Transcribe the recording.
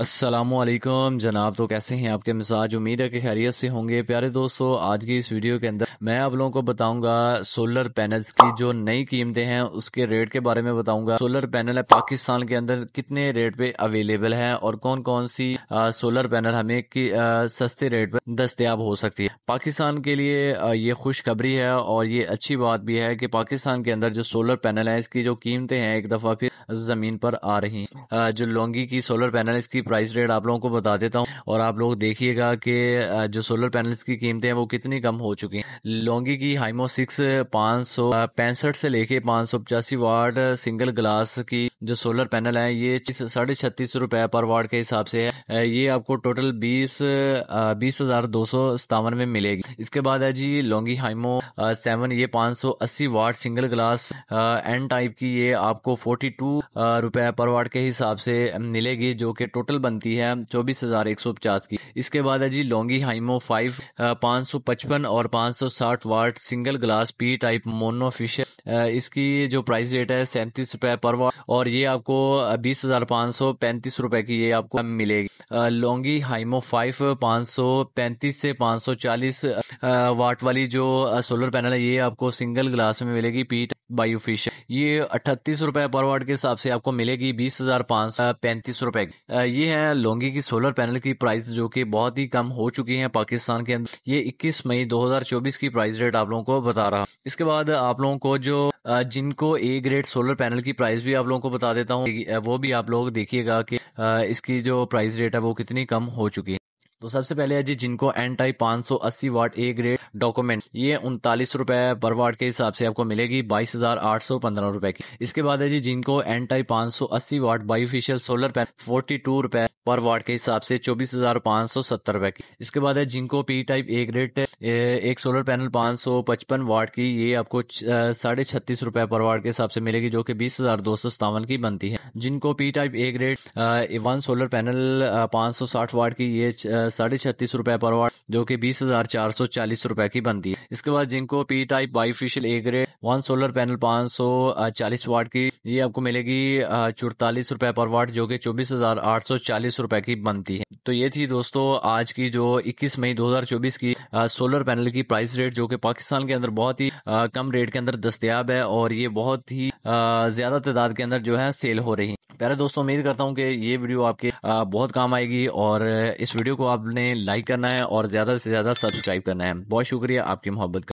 असलम जनाब तो कैसे हैं आपके मिजाज उम्मीद है कि खैरियत से होंगे प्यारे दोस्तों आज की इस वीडियो के अंदर मैं आप लोगों को बताऊंगा सोलर पैनल्स की जो नई कीमतें हैं उसके रेट के बारे में बताऊंगा सोलर पैनल है पाकिस्तान के अंदर कितने रेट पे अवेलेबल है और कौन कौन सी आ, सोलर पैनल हमें की, आ, सस्ते रेट पर दस्तियाब हो सकती है पाकिस्तान के लिए आ, ये खुशखबरी है और ये अच्छी बात भी है कि पाकिस्तान के अंदर जो सोलर पैनल है इसकी जो कीमतें हैं एक दफ़ा फिर जमीन पर आ रही हैं जो लौंगी की सोलर पैनल की प्राइस रेट आप लोगों को बता देता हूँ और आप लोग देखिएगा कि जो सोलर पैनल्स की कीमतें हैं वो कितनी कम हो चुकी हैं लोंगी की हाइमो सिक्स पाँच सौ पैंसठ से लेके पाँच सौ पचासी वाट सिंगल ग्लास की जो सोलर पैनल है ये साढ़े छत्तीस रुपए पर वाट के हिसाब से है ये आपको टोटल बीस बीस हजार दो सौ सतावन में मिलेगी इसके बाद है जी लोंगी हाइमो सेवन ये पांच सौ अस्सी watt single glass N type की ये आपको फोर्टी टू रुपए पर वाट के हिसाब से मिलेगी जो कि टोटल बनती है चौबीस हजार एक सौ पचास की इसके बाद है जी लोंगी हाइमो फाइव पाँच सौ पचपन और पांच सौ साठ watt single glass P type monofacial इसकी जो प्राइस रेट है सैंतीस रुपए पर वाट और ये आपको बीस हज़ार पाँच सौ पैंतीस रुपए की ये आपको मिलेगी लोंगी हाइमो फाइव पाँच सौ पैंतीस से पाँच सौ चालीस वाट वाली जो सोलर पैनल है ये आपको सिंगल ग्लास में मिलेगी पीट बायू फिश ये अट्ठतीस रुपए पर वाट के हिसाब से आपको मिलेगी बीस हजार पाँच पैंतीस रुपए ये है लोंगी की सोलर पैनल की प्राइस जो कि बहुत ही कम हो चुकी है पाकिस्तान के अंदर ये इक्कीस मई दो हजार चौबीस की प्राइस रेट आप लोगों को बता रहा इसके बाद आप लोगों को जो जिनको ए ग्रेड सोलर पैनल की प्राइस भी आप लोगों को बता देता हूँ वो भी आप लोग देखिएगा कि इसकी जो प्राइस रेट है वो कितनी कम हो चुकी है तो सबसे पहले है जी जिनको एन टाइप पांच सौ अस्सी वाट ए ग्रेड डॉक्यूमेंट ये उनतालीस रुपए पर वाट के हिसाब से आपको मिलेगी बाईस हजार आठ सौ पंद्रह रुपए की इसके बाद है जी जिनको एन टाइप पांच सौ अस्सी watt bifacial solar panel forty two रुपए पर वाट के हिसाब से चौबीस हजार पाँच सौ सत्तर रुपए की इसके बाद है जिनको पी टाइप ए ग्रेड एक सोलर पैनल 555 वाट की ये आपको साढ़े छत्तीस रुपए पर वाट के हिसाब से मिलेगी जो कि बीस हजार दो सौ सत्तावन की बनती है जिनको P type A grade one solar panel पाँच सौ साठ वाट की ये साढ़े छत्तीस रुपए पर वाट जो कि बीस हजार चार सौ चालीस रुपए की बनती है इसके बाद जिनको P type bifacial A grade one solar panel पाँच सौ चालीस वाट की ये आपको मिलेगी चौतालीस रुपए पर वाट जो कि चौबीस हजार आठ सौ चालीस रुपए की बनती है तो ये थी दोस्तों आज की जो इक्कीस मई दो हजार चौबीस की सोलर सोलर पैनल की प्राइस रेट जो कि पाकिस्तान के अंदर बहुत ही आ, कम रेट के अंदर दस्तियाब है और ये बहुत ही ज्यादा तादाद के अंदर जो है सेल हो रही है प्यारे दोस्तों उम्मीद करता हूँ कि ये वीडियो आपके बहुत काम आएगी और इस वीडियो को आपने लाइक करना है और ज्यादा से ज्यादा सब्सक्राइब करना है बहुत शुक्रिया आपकी मोहब्बत